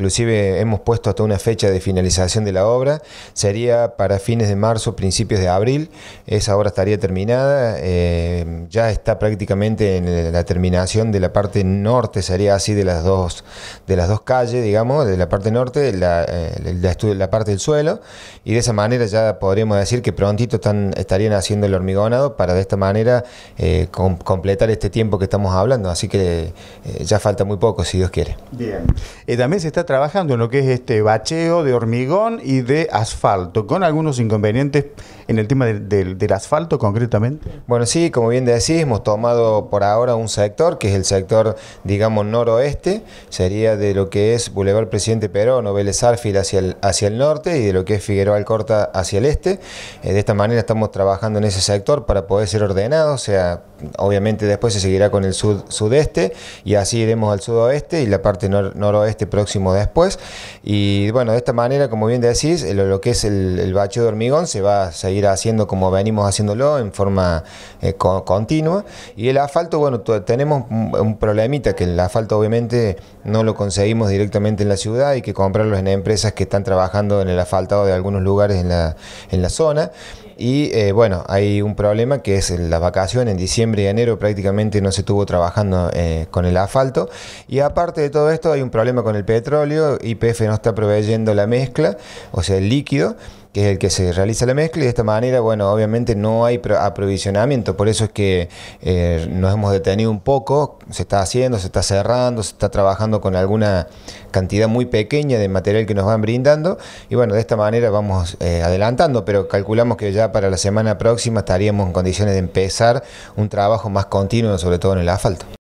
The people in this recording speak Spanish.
inclusive hemos puesto hasta una fecha de finalización de la obra, sería para fines de marzo, principios de abril, esa obra estaría terminada, eh, ya está prácticamente en la terminación de la parte norte, sería así de las dos, de las dos calles, digamos, de la parte norte, la, eh, la, la parte del suelo, y de esa manera ya podríamos decir que prontito están, estarían haciendo el hormigonado para de esta manera eh, completar este tiempo que estamos hablando, así que ya falta muy poco, si Dios quiere. Bien. también se está trabajando en lo que es este bacheo de hormigón y de asfalto, con algunos inconvenientes en el tema del asfalto concretamente. Bueno, sí, como bien decís, hemos tomado por ahora un sector, que es el sector, digamos, noroeste, sería de lo que es Boulevard Presidente Perón o Vélez hacia el, hacia el norte y de lo que es Figueroa Alcorta hacia el este. Eh, de esta manera estamos trabajando en ese sector para poder ser ordenado, o sea, obviamente después se seguirá con el sud, sudeste y así iremos al sudoeste y la parte noroeste próximo de después. Y bueno, de esta manera, como bien decís, lo, que es el, bacheo de hormigón se va a seguir haciendo como venimos haciéndolo en forma eh, continua. Y el asfalto, bueno, tenemos un, problemita que el asfalto obviamente no lo conseguimos directamente en la ciudad, hay que comprarlo en empresas que están trabajando en el asfaltado de algunos lugares en la, en la zona. Y eh, bueno, hay un problema que es la vacación. En diciembre y enero prácticamente no se estuvo trabajando eh, con el asfalto. Y aparte de todo esto, hay un problema con el petróleo. YPF no está proveyendo la mezcla, o sea, el líquido que es el que se realiza la mezcla y de esta manera, bueno, obviamente no hay aprovisionamiento, por eso es que eh, nos hemos detenido un poco, se está haciendo, se está cerrando, se está trabajando con alguna cantidad muy pequeña de material que nos van brindando y bueno, de esta manera vamos eh, adelantando, pero calculamos que ya para la semana próxima estaríamos en condiciones de empezar un trabajo más continuo, sobre todo en el asfalto.